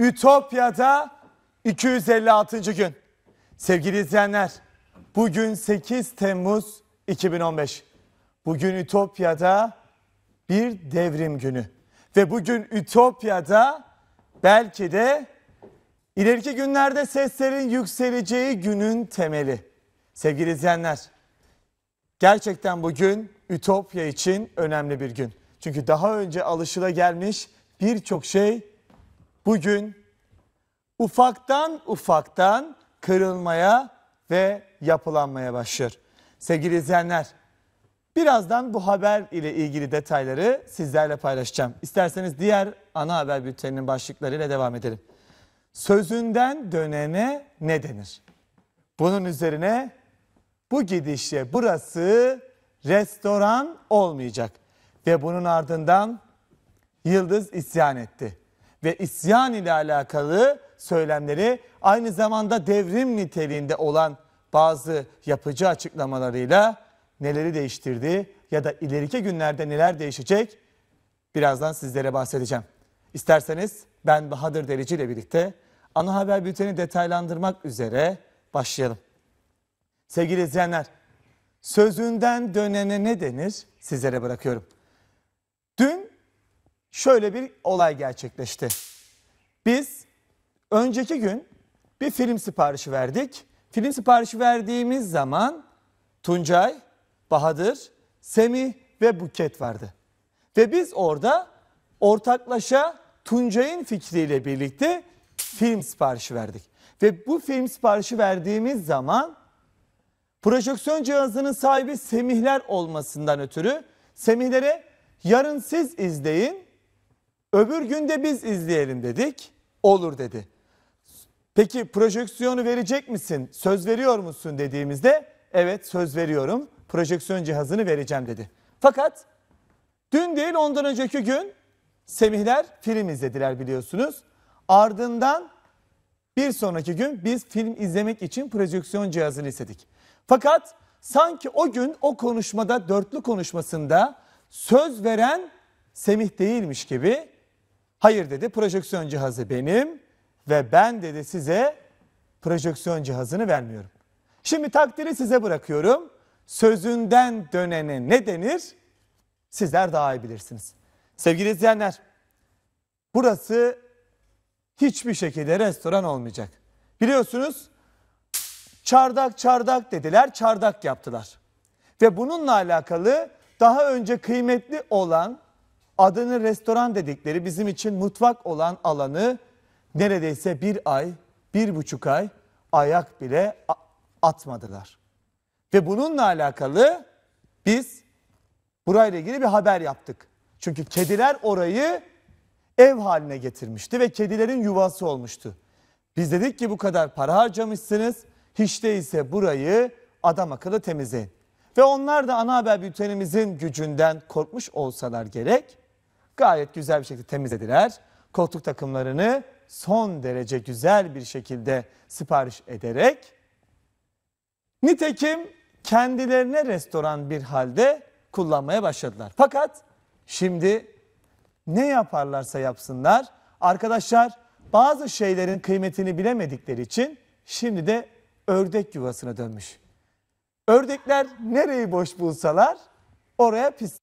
Ütopya'da 256. gün. Sevgili izleyenler, bugün 8 Temmuz 2015. Bugün Ütopya'da bir devrim günü. Ve bugün Ütopya'da belki de ileriki günlerde seslerin yükseleceği günün temeli. Sevgili izleyenler, gerçekten bugün Ütopya için önemli bir gün. Çünkü daha önce alışıla gelmiş birçok şey Bugün ufaktan ufaktan kırılmaya ve yapılanmaya başlar. Sevgili izleyenler, birazdan bu haber ile ilgili detayları sizlerle paylaşacağım. İsterseniz diğer ana haber bülteninin başlıklarıyla devam edelim. Sözünden dönene ne denir? Bunun üzerine bu gidişle burası restoran olmayacak. Ve bunun ardından Yıldız isyan etti ve isyan ile alakalı söylemleri aynı zamanda devrim niteliğinde olan bazı yapıcı açıklamalarıyla neleri değiştirdi ya da ileriki günlerde neler değişecek birazdan sizlere bahsedeceğim. İsterseniz ben Bahadır Delici ile birlikte ana haber bülteni detaylandırmak üzere başlayalım. Sevgili izleyenler, sözünden dönene ne denir sizlere bırakıyorum. Dün şöyle bir olay gerçekleşti. Biz önceki gün bir film siparişi verdik. Film siparişi verdiğimiz zaman Tuncay, Bahadır, Semih ve Buket vardı. Ve biz orada ortaklaşa Tuncay'ın fikriyle birlikte film siparişi verdik. Ve bu film siparişi verdiğimiz zaman projeksiyon cihazının sahibi Semihler olmasından ötürü Semihlere yarın siz izleyin Öbür günde biz izleyelim dedik. Olur dedi. Peki projeksiyonu verecek misin? Söz veriyor musun dediğimizde evet söz veriyorum. Projeksiyon cihazını vereceğim dedi. Fakat dün değil ondan önceki gün Semihler film izlediler biliyorsunuz. Ardından bir sonraki gün biz film izlemek için projeksiyon cihazını istedik. Fakat sanki o gün o konuşmada dörtlü konuşmasında söz veren Semih değilmiş gibi Hayır dedi projeksiyon cihazı benim ve ben dedi size projeksiyon cihazını vermiyorum. Şimdi takdiri size bırakıyorum. Sözünden dönene ne denir? Sizler daha iyi bilirsiniz. Sevgili izleyenler, burası hiçbir şekilde restoran olmayacak. Biliyorsunuz çardak çardak dediler, çardak yaptılar. Ve bununla alakalı daha önce kıymetli olan adını restoran dedikleri bizim için mutfak olan alanı neredeyse bir ay, bir buçuk ay ayak bile atmadılar. Ve bununla alakalı biz burayla ilgili bir haber yaptık. Çünkü kediler orayı ev haline getirmişti ve kedilerin yuvası olmuştu. Biz dedik ki bu kadar para harcamışsınız. Hiç değilse burayı adam akıllı temizleyin. Ve onlar da ana haber bültenimizin gücünden korkmuş olsalar gerek gayet güzel bir şekilde temizlediler. Koltuk takımlarını son derece güzel bir şekilde sipariş ederek nitekim kendilerine restoran bir halde kullanmaya başladılar. Fakat şimdi ne yaparlarsa yapsınlar arkadaşlar bazı şeylerin kıymetini bilemedikleri için şimdi de ördek yuvasına dönmüş. Ördekler nereyi boş bulsalar oraya pis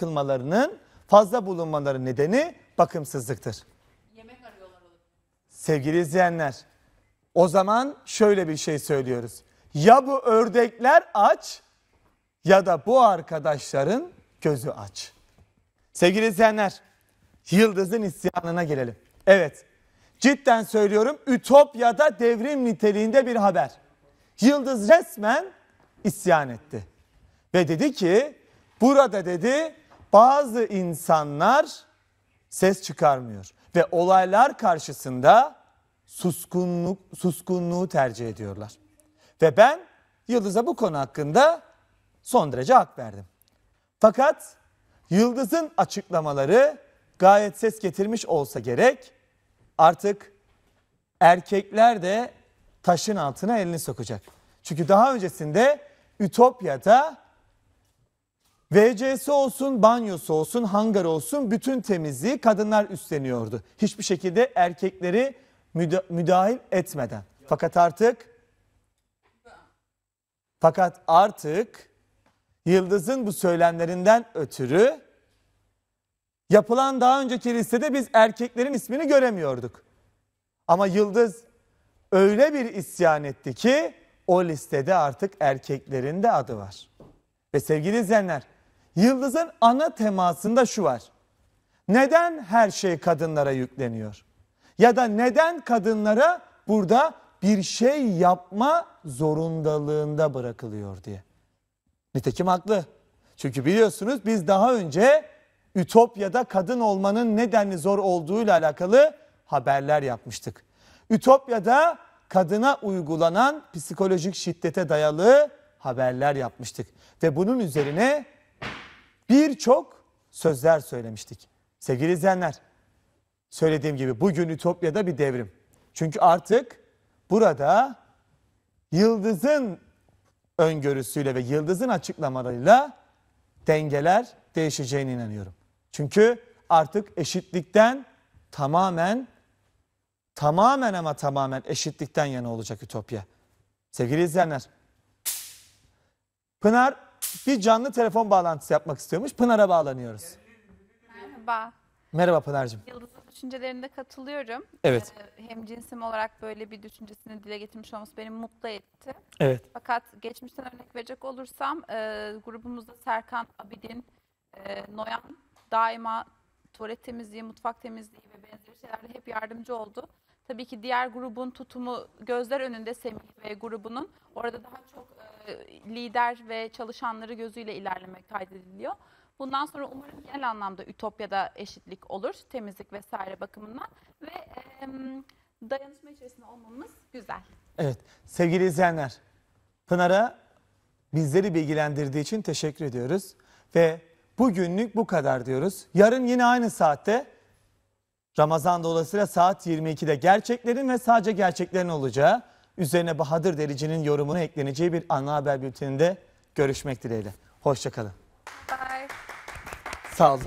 kılmalarının fazla bulunmaları nedeni bakımsızlıktır. Yemek Sevgili izleyenler o zaman şöyle bir şey söylüyoruz. Ya bu ördekler aç ya da bu arkadaşların gözü aç. Sevgili izleyenler Yıldız'ın isyanına gelelim. Evet cidden söylüyorum Ütopya'da devrim niteliğinde bir haber. Yıldız resmen isyan etti. Ve dedi ki burada dedi bazı insanlar ses çıkarmıyor ve olaylar karşısında suskunluk suskunluğu tercih ediyorlar. Ve ben Yıldız'a bu konu hakkında son derece hak verdim. Fakat Yıldız'ın açıklamaları gayet ses getirmiş olsa gerek. Artık erkekler de taşın altına elini sokacak. Çünkü daha öncesinde Ütopya'da VC'si olsun, banyosu olsun, hangar olsun bütün temizliği kadınlar üstleniyordu. Hiçbir şekilde erkekleri müda müdahil etmeden. Fakat artık fakat artık Yıldız'ın bu söylemlerinden ötürü yapılan daha önceki listede biz erkeklerin ismini göremiyorduk. Ama Yıldız öyle bir isyan etti ki o listede artık erkeklerin de adı var. Ve sevgili izleyenler Yıldızın ana temasında şu var. Neden her şey kadınlara yükleniyor? Ya da neden kadınlara burada bir şey yapma zorundalığında bırakılıyor diye. Nitekim haklı. Çünkü biliyorsunuz biz daha önce Ütopya'da kadın olmanın nedenli zor olduğuyla alakalı haberler yapmıştık. Ütopya'da kadına uygulanan psikolojik şiddete dayalı haberler yapmıştık. Ve bunun üzerine birçok sözler söylemiştik. Sevgili izleyenler, söylediğim gibi bugün Ütopya'da bir devrim. Çünkü artık burada yıldızın öngörüsüyle ve yıldızın açıklamalarıyla dengeler değişeceğine inanıyorum. Çünkü artık eşitlikten tamamen tamamen ama tamamen eşitlikten yana olacak Ütopya. Sevgili izleyenler, Pınar bir canlı telefon bağlantısı yapmak istiyormuş. Pınar'a bağlanıyoruz. Merhaba. Merhaba Pınar'cığım. Yıldız'ın düşüncelerinde katılıyorum. Evet. Ee, hem cinsim olarak böyle bir düşüncesini dile getirmiş olması beni mutlu etti. Evet. Fakat geçmişten örnek verecek olursam e, grubumuzda Serkan, Abidin, e, Noyan daima tuvalet temizliği, mutfak temizliği ve benzeri şeylerde hep yardımcı oldu. Tabii ki diğer grubun tutumu gözler önünde Semih ve grubunun. Orada daha çok e, e, lider ve çalışanları gözüyle ilerlemek kaydediliyor. Bundan sonra umarım genel anlamda Ütopya'da eşitlik olur, temizlik vesaire bakımından ve e, dayanışma içerisinde olmamız güzel. Evet, sevgili izleyenler, Pınar'a bizleri bilgilendirdiği için teşekkür ediyoruz ve bugünlük bu kadar diyoruz. Yarın yine aynı saatte Ramazan dolayısıyla saat 22'de gerçeklerin ve sadece gerçeklerin olacağı Üzerine Bahadır Derici'nin yorumunu ekleneceği bir ana haber bülteninde görüşmek dileğiyle. Hoşçakalın. Bye. Sağ olun.